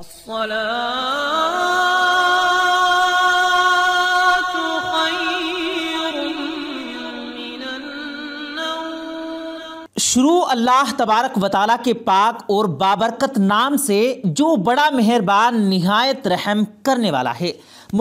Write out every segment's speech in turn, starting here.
शुरू अल्लाह तबारक वताला के पाक और बाबरकत नाम से जो बड़ा मेहरबान निहायत रहम करने वाला है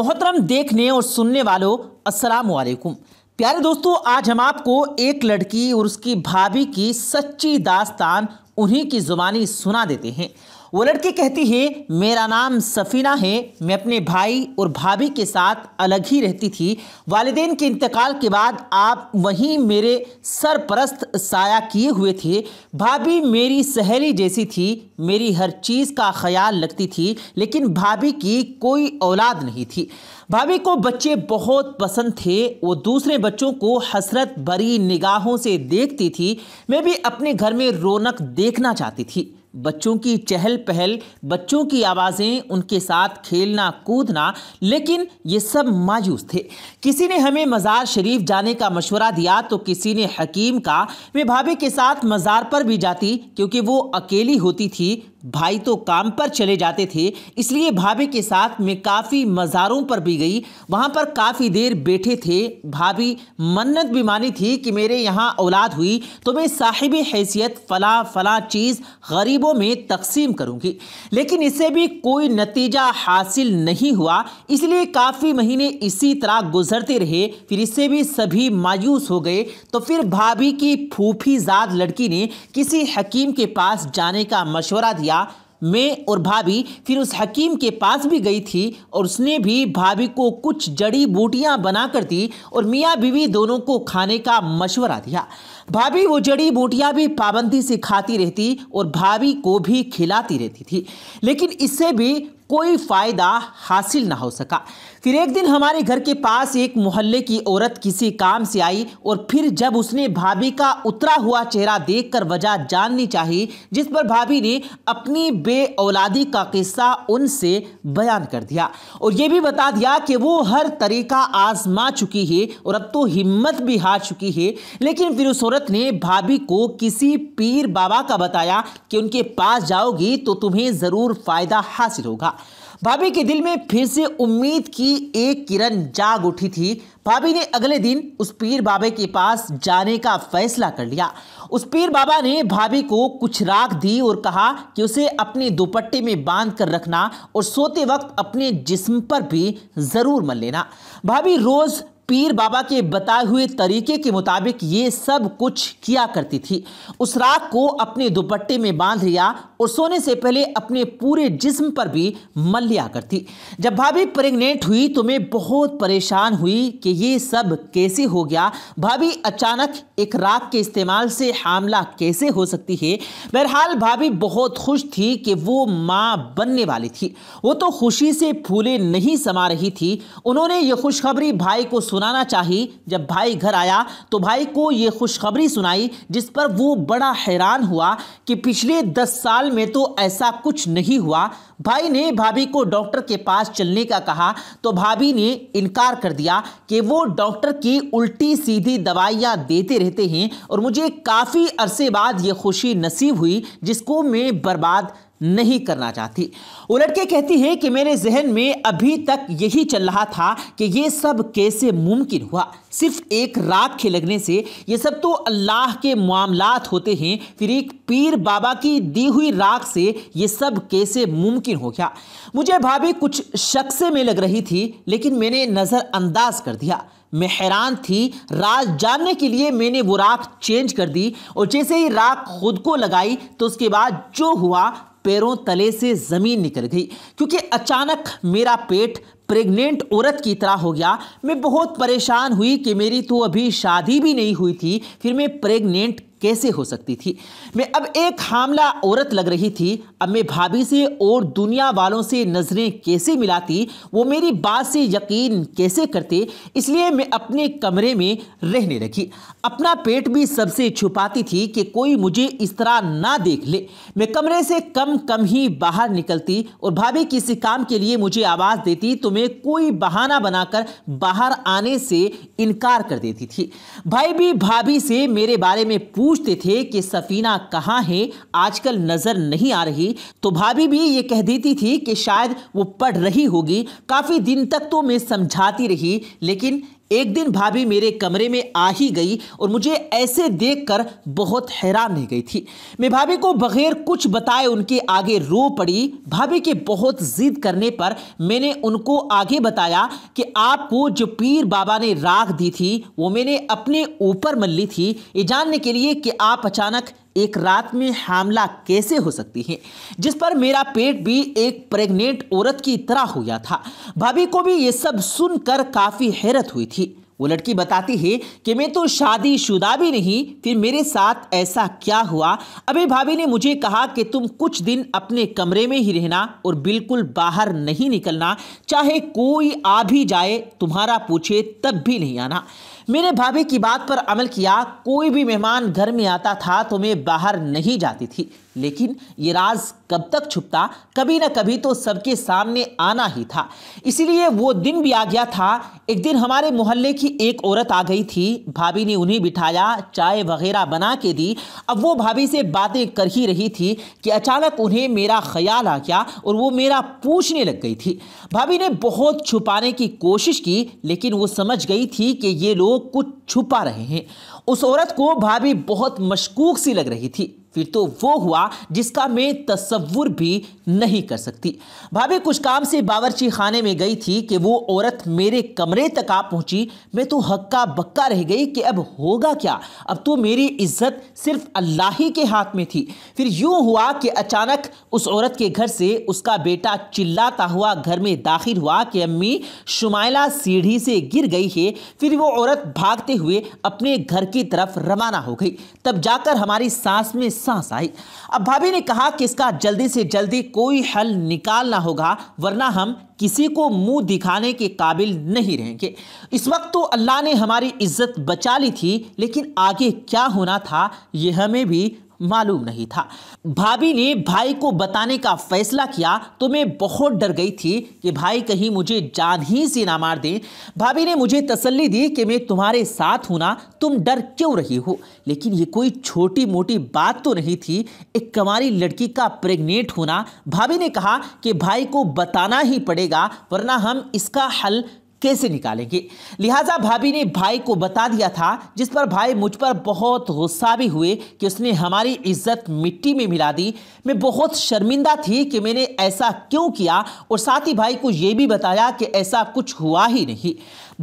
मोहतरम देखने और सुनने वालों अस्सलाम वालेकुम प्यारे दोस्तों आज हम आपको एक लड़की और उसकी भाभी की सच्ची दास्तान उन्हीं की ज़ुबानी सुना देते हैं वो लड़की कहती है मेरा नाम सफ़ीना है मैं अपने भाई और भाभी के साथ अलग ही रहती थी वालदेन के इंतकाल के बाद आप वहीं मेरे सरपरस्त साया किए हुए थे भाभी मेरी सहेली जैसी थी मेरी हर चीज़ का ख्याल लगती थी लेकिन भाभी की कोई औलाद नहीं थी भाभी को बच्चे बहुत पसंद थे वो दूसरे बच्चों को हसरत भरी निगाहों से देखती थी मैं भी अपने घर में रौनक देखना चाहती थी बच्चों की चहल पहल बच्चों की आवाज़ें उनके साथ खेलना कूदना लेकिन ये सब मायूस थे किसी ने हमें मज़ार शरीफ जाने का मशवरा दिया तो किसी ने हकीम का मैं भाभी के साथ मज़ार पर भी जाती क्योंकि वो अकेली होती थी भाई तो काम पर चले जाते थे इसलिए भाभी के साथ मैं काफ़ी मज़ारों पर भी गई वहाँ पर काफ़ी देर बैठे थे भाभी मन्नत भी मानी थी कि मेरे यहाँ औलाद हुई तो मैं साहिब हैसियत फ़ला फ़ला चीज़ गरीबों में तकसीम करूँगी लेकिन इससे भी कोई नतीजा हासिल नहीं हुआ इसलिए काफ़ी महीने इसी तरह गुजरते रहे फिर इससे भी सभी मायूस हो गए तो फिर भाभी की फूफीजाद लड़की ने किसी हकीम के पास जाने का मशवरा दिया दिया मैं और भाभी फिर उस हकीम के पास भी गई थी और उसने भी भाभी को कुछ जड़ी बूटियां बनाकर दी और मियाँ बीवी दोनों को खाने का मशवरा दिया भाभी वो जड़ी बूटियाँ भी पाबंदी से खाती रहती और भाभी को भी खिलाती रहती थी लेकिन इससे भी कोई फ़ायदा हासिल ना हो सका फिर एक दिन हमारे घर के पास एक मोहल्ले की औरत किसी काम से आई और फिर जब उसने भाभी का उतरा हुआ चेहरा देखकर वजह जाननी चाही जिस पर भाभी ने अपनी बे औलादी का किस्सा उनसे बयान कर दिया और ये भी बता दिया कि वो हर तरीका आजमा चुकी है और अब तो हिम्मत भी हार चुकी है लेकिन फिर उस औरत औरत ने भाभी को किसी पीर बाबा का बताया कि उनके पास जाओगी तो तुम्हें ज़रूर फ़ायदा हासिल होगा भाभी के दिल में फिर से उम्मीद की एक किरण जाग उठी थी भाभी ने अगले दिन उस पीर बाबा के पास जाने का फैसला कर लिया उस पीर बाबा ने भाभी को कुछ राख दी और कहा कि उसे अपने दुपट्टे में बांध कर रखना और सोते वक्त अपने जिस्म पर भी ज़रूर मल लेना भाभी रोज़ पीर बाबा के बताए हुए तरीके के मुताबिक ये सब कुछ किया करती थी उस राख को अपने दुपट्टे में बांध लिया और सोने से पहले अपने पूरे जिस्म पर भी मल लिया करती जब भाभी प्रेग्नेंट हुई तो मैं बहुत परेशान हुई कि ये सब कैसे हो गया भाभी अचानक एक रात के इस्तेमाल से हमला कैसे हो सकती है बहरहाल भाभी बहुत खुश थी कि वो माँ बनने वाली थी वो तो खुशी से फूले नहीं समा रही थी उन्होंने ये खुशखबरी भाई को सुनाना चाहिए जब भाई घर आया तो भाई को ये खुशखबरी सुनाई जिस पर वो बड़ा हैरान हुआ कि पिछले दस साल हाल में तो ऐसा कुछ नहीं हुआ भाई ने भाभी को डॉक्टर के पास चलने का कहा तो भाभी ने इनकार कर दिया कि वो डॉक्टर की उल्टी सीधी दवाइयाँ देते रहते हैं और मुझे काफ़ी अरसे बाद ये खुशी नसीब हुई जिसको मैं बर्बाद नहीं करना चाहती उलट के कहती है कि मेरे जहन में अभी तक यही चल रहा था कि ये सब कैसे मुमकिन हुआ सिर्फ एक रात के लगने से ये सब तो अल्लाह के मामलात होते हैं फिर एक पीर बाबा की दी हुई राख से ये सब कैसे मुमकिन हो गया मुझे भाभी कुछ शक से में लग रही थी लेकिन मैंने नज़रअंदाज कर दिया मैं हैरान थी राज जानने के लिए मैंने वो राख चेंज कर दी और जैसे ही राख खुद को लगाई तो उसके बाद जो हुआ पैरों तले से ज़मीन निकल गई क्योंकि अचानक मेरा पेट प्रेग्नेंट औरत की तरह हो गया मैं बहुत परेशान हुई कि मेरी तो अभी शादी भी नहीं हुई थी फिर मैं प्रेग्नेंट कैसे हो सकती थी मैं अब एक हामला औरत लग रही थी अब मैं भाभी से और दुनिया वालों से नज़रें कैसे मिलाती वो मेरी बात से यकीन कैसे करते इसलिए मैं अपने कमरे में रहने लगी अपना पेट भी सबसे छुपाती थी कि कोई मुझे इस तरह ना देख ले मैं कमरे से कम कम ही बाहर निकलती और भाभी किसी काम के लिए मुझे आवाज़ देती तो मैं कोई बहाना बनाकर बाहर आने से इनकार कर देती थी भाई भी भाभी से मेरे बारे में पूछ पूछते थे कि सफीना कहाँ है आजकल नज़र नहीं आ रही तो भाभी भी ये कह देती थी कि शायद वो पढ़ रही होगी काफ़ी दिन तक तो मैं समझाती रही लेकिन एक दिन भाभी मेरे कमरे में आ ही गई और मुझे ऐसे देखकर बहुत हैरान रह गई थी मैं भाभी को बगैर कुछ बताए उनके आगे रो पड़ी भाभी के बहुत जिद करने पर मैंने उनको आगे बताया कि आपको जो पीर बाबा ने राख दी थी वो मैंने अपने ऊपर मल ली थी ये जानने के लिए कि आप अचानक एक रात में हमला कैसे हो सकती है जिस पर मेरा पेट भी एक प्रेग्नेंट औरत की तरह हो गया था भाभी को भी ये सब सुनकर काफ़ी हैरत हुई थी वो लड़की बताती है कि मैं तो शादीशुदा भी नहीं फिर मेरे साथ ऐसा क्या हुआ अभी भाभी ने मुझे कहा कि तुम कुछ दिन अपने कमरे में ही रहना और बिल्कुल बाहर नहीं निकलना चाहे कोई आ भी जाए तुम्हारा पूछे तब भी नहीं आना मेरे भाभी की बात पर अमल किया कोई भी मेहमान घर में आता था तो मैं बाहर नहीं जाती थी लेकिन ये राज कब तक छुपता कभी ना कभी तो सबके सामने आना ही था इसीलिए वो दिन भी आ गया था एक दिन हमारे मोहल्ले की एक औरत आ गई थी भाभी ने उन्हें बिठाया चाय वगैरह बना के दी अब वो भाभी से बातें कर ही रही थी कि अचानक उन्हें मेरा ख्याल आ गया और वो मेरा पूछने लग गई थी भाभी ने बहुत छुपाने की कोशिश की लेकिन वो समझ गई थी कि ये लोग कुछ छुपा रहे हैं उस औरत को भाभी बहुत मशकूक सी लग रही थी फिर तो वो हुआ जिसका मैं तस्वुर भी नहीं कर सकती भाभी कुछ काम से बावरची खाने में गई थी कि वो औरत मेरे कमरे तक आ पहुंची मैं तो हक्का बक्का रह गई कि अब होगा क्या अब तो मेरी इज्जत सिर्फ अल्लाह ही के हाथ में थी फिर यूं हुआ कि अचानक उस औरत के घर से उसका बेटा चिल्लाता हुआ घर में दाखिल हुआ कि अम्मी शुमाइला सीढ़ी से गिर गई है फिर वो औरत भागते हुए अपने घर की तरफ रवाना हो गई तब जाकर हमारी सांस में सांस आई अब भाभी ने कहा कि इसका जल्दी से जल्दी कोई हल निकालना होगा वरना हम किसी को मुंह दिखाने के काबिल नहीं रहेंगे इस वक्त तो अल्लाह ने हमारी इज्जत बचा ली थी लेकिन आगे क्या होना था ये हमें भी मालूम नहीं था भाभी ने भाई को बताने का फैसला किया तो मैं बहुत डर गई थी कि भाई कहीं मुझे जान ही से ना मार दें भाभी ने मुझे तसल्ली दी कि मैं तुम्हारे साथ हूं ना तुम डर क्यों रही हो लेकिन ये कोई छोटी मोटी बात तो नहीं थी एक कमारी लड़की का प्रेग्नेंट होना भाभी ने कहा कि भाई को बताना ही पड़ेगा वरना हम इसका हल कैसे निकालेंगे लिहाजा भाभी ने भाई को बता दिया था जिस पर भाई मुझ पर बहुत गुस्सा भी हुए कि उसने हमारी इज्जत मिट्टी में मिला दी मैं बहुत शर्मिंदा थी कि मैंने ऐसा क्यों किया और साथ ही भाई को यह भी बताया कि ऐसा कुछ हुआ ही नहीं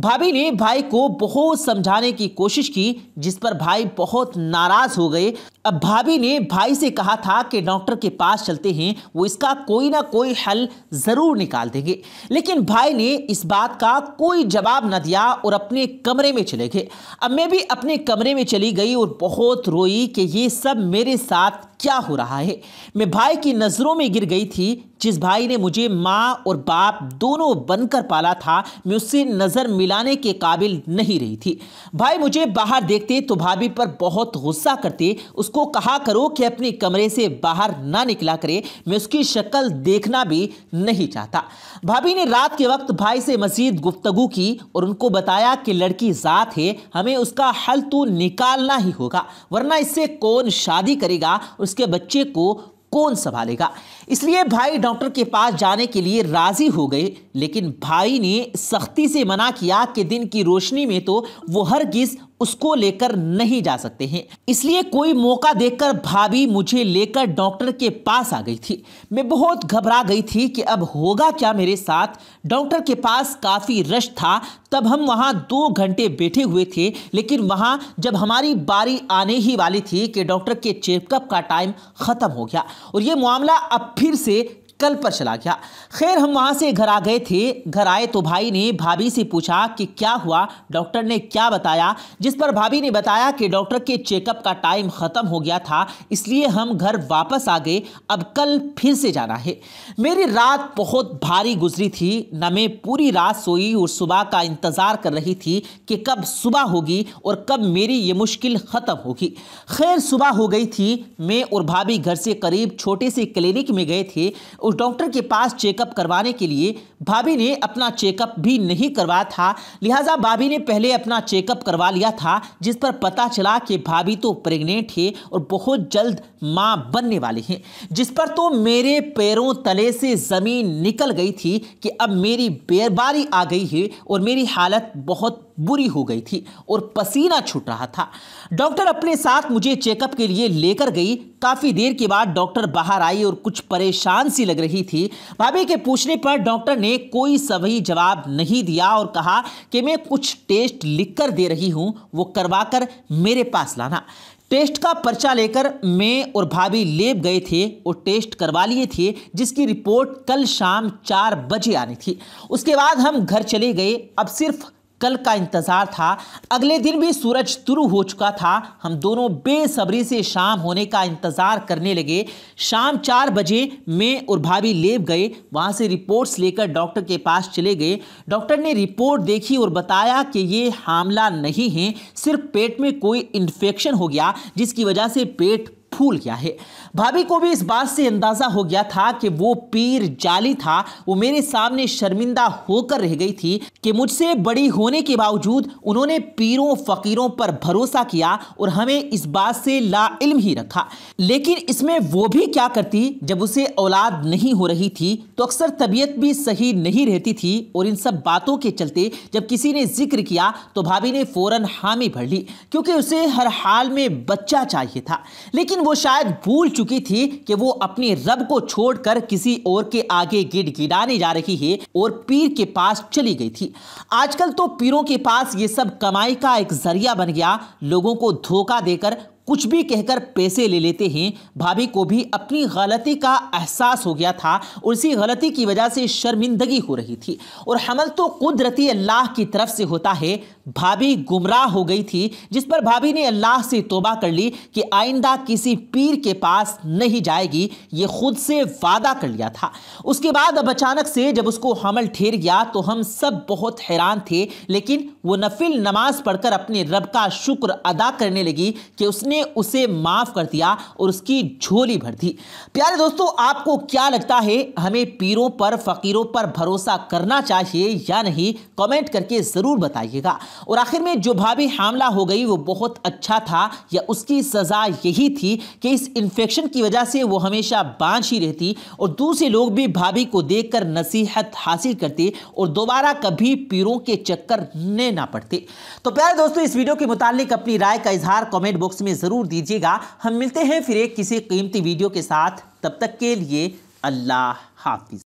भाभी ने भाई को बहुत समझाने की कोशिश की जिस पर भाई बहुत नाराज हो गए अब भाभी ने भाई से कहा था कि डॉक्टर के पास चलते हैं वो इसका कोई ना कोई हल ज़रूर निकाल देंगे लेकिन भाई ने इस बात का कोई जवाब न दिया और अपने कमरे में चले गए अब मैं भी अपने कमरे में चली गई और बहुत रोई कि ये सब मेरे साथ क्या हो रहा है मैं भाई की नज़रों में गिर गई थी जिस भाई ने मुझे माँ और बाप दोनों बनकर पाला था मैं उससे नज़र मिलाने के काबिल नहीं रही थी भाई मुझे बाहर देखते तो भाभी पर बहुत गुस्सा करते उसको कहा करो कि अपने कमरे से बाहर ना निकला करे मैं उसकी शक्ल देखना भी नहीं चाहता भाभी ने रात के वक्त भाई से मजीद गुफ्तगु की और उनको बताया कि लड़की ज़ात है हमें उसका हल तो निकालना ही होगा वरना इससे कौन शादी करेगा उसके बच्चे को कौन संभालेगा इसलिए भाई डॉक्टर के पास जाने के लिए राजी हो गए लेकिन भाई ने सख्ती से मना किया कि दिन की रोशनी में तो वो गिज उसको लेकर नहीं जा सकते हैं इसलिए कोई मौका देखकर भाभी मुझे लेकर डॉक्टर के पास आ गई थी मैं बहुत घबरा गई थी कि अब होगा क्या मेरे साथ डॉक्टर के पास काफ़ी रश था तब हम वहाँ दो घंटे बैठे हुए थे लेकिन वहाँ जब हमारी बारी आने ही वाली थी कि डॉक्टर के चेकअप का टाइम ख़त्म हो गया और ये मामला अब फिर से कल पर चला गया खैर हम वहाँ से घर आ गए थे घर आए तो भाई ने भाभी से पूछा कि क्या हुआ डॉक्टर ने क्या बताया जिस पर भाभी ने बताया कि डॉक्टर के चेकअप का टाइम ख़त्म हो गया था इसलिए हम घर वापस आ गए अब कल फिर से जाना है मेरी रात बहुत भारी गुजरी थी न मैं पूरी रात सोई और सुबह का इंतज़ार कर रही थी कि कब सुबह होगी और कब मेरी ये मुश्किल ख़त्म होगी खैर सुबह हो गई थी मैं और भाभी घर से करीब छोटे से क्लिनिक में गए थे डॉक्टर के पास चेकअप करवाने के लिए भाभी ने अपना चेकअप भी नहीं करवाया था लिहाजा भाभी ने पहले अपना चेकअप करवा लिया था जिस पर पता चला कि भाभी तो प्रेग्नेंट है और बहुत जल्द माँ बनने वाले हैं जिस पर तो मेरे पैरों तले से ज़मीन निकल गई थी कि अब मेरी बेरबारी आ गई है और मेरी हालत बहुत बुरी हो गई थी और पसीना छूट रहा था डॉक्टर अपने साथ मुझे चेकअप के लिए लेकर गई काफ़ी देर के बाद डॉक्टर बाहर आई और कुछ परेशान सी लग रही थी भाभी के पूछने पर डॉक्टर ने कोई सभी जवाब नहीं दिया और कहा कि मैं कुछ टेस्ट लिख कर दे रही हूँ वो करवा कर मेरे पास लाना टेस्ट का पर्चा लेकर मैं और भाभी लेब गए थे और टेस्ट करवा लिए थे जिसकी रिपोर्ट कल शाम चार बजे आनी थी उसके बाद हम घर चले गए अब सिर्फ कल का इंतज़ार था अगले दिन भी सूरज शुरू हो चुका था हम दोनों बेसब्री से शाम होने का इंतज़ार करने लगे शाम चार बजे मैं और भाभी लेब गए वहाँ से रिपोर्ट्स लेकर डॉक्टर के पास चले गए डॉक्टर ने रिपोर्ट देखी और बताया कि ये हामला नहीं है सिर्फ पेट में कोई इन्फेक्शन हो गया जिसकी वजह से पेट फूल गया है भाभी को भी इस बात से अंदाज़ा हो गया था कि वो पीर जाली था वो मेरे सामने शर्मिंदा होकर रह गई थी कि मुझसे बड़ी होने के बावजूद उन्होंने पीरों फ़कीरों पर भरोसा किया और हमें इस बात से ला इल्म ही रखा लेकिन इसमें वो भी क्या करती जब उसे औलाद नहीं हो रही थी तो अक्सर तबीयत भी सही नहीं रहती थी और इन सब बातों के चलते जब किसी ने जिक्र किया तो भाभी ने फ़ौरन हामी भर ली क्योंकि उसे हर हाल में बच्चा चाहिए था लेकिन वो शायद भूल चुकी चुकी थी कि वो अपने रब को छोड़कर किसी और के आगे गिड़गिड़ाने जा रही है और पीर के पास चली गई थी आजकल तो पीरों के पास ये सब कमाई का एक जरिया बन गया लोगों को धोखा देकर कुछ भी कहकर पैसे ले लेते हैं भाभी को भी अपनी गलती का एहसास हो गया था और इसी गलती की वजह से शर्मिंदगी हो रही थी और हमल तो कुदरती अल्लाह की तरफ से होता है भाभी गुमराह हो गई थी जिस पर भाभी ने अल्लाह से तोबा कर ली कि आइंदा किसी पीर के पास नहीं जाएगी ये खुद से वादा कर लिया था उसके बाद अब अचानक से जब उसको हमल ठेर गया तो हम सब बहुत हैरान थे लेकिन वो नफिल नमाज पढ़कर अपने रब का शुक्र अदा करने लगी कि उसने उसने उसे माफ़ कर दिया और उसकी झोली भर दी प्यारे दोस्तों आपको क्या लगता है हमें पीरों पर फ़कीरों पर भरोसा करना चाहिए या नहीं कमेंट करके ज़रूर बताइएगा और आखिर में जो भाभी हमला हो गई वो बहुत अच्छा था या उसकी सज़ा यही थी कि इस इंफेक्शन की वजह से वो हमेशा बांझ ही रहती और दूसरे लोग भी भाभी को देखकर नसीहत हासिल करते और दोबारा कभी पीरों के चक्कर ने ना पड़ते तो प्यारे दोस्तों इस वीडियो के मुतालिक अपनी राय का इजहार कमेंट बॉक्स में ज़रूर दीजिएगा हम मिलते हैं फिर एक किसी कीमती वीडियो के साथ तब तक के लिए अल्लाह हाफिज़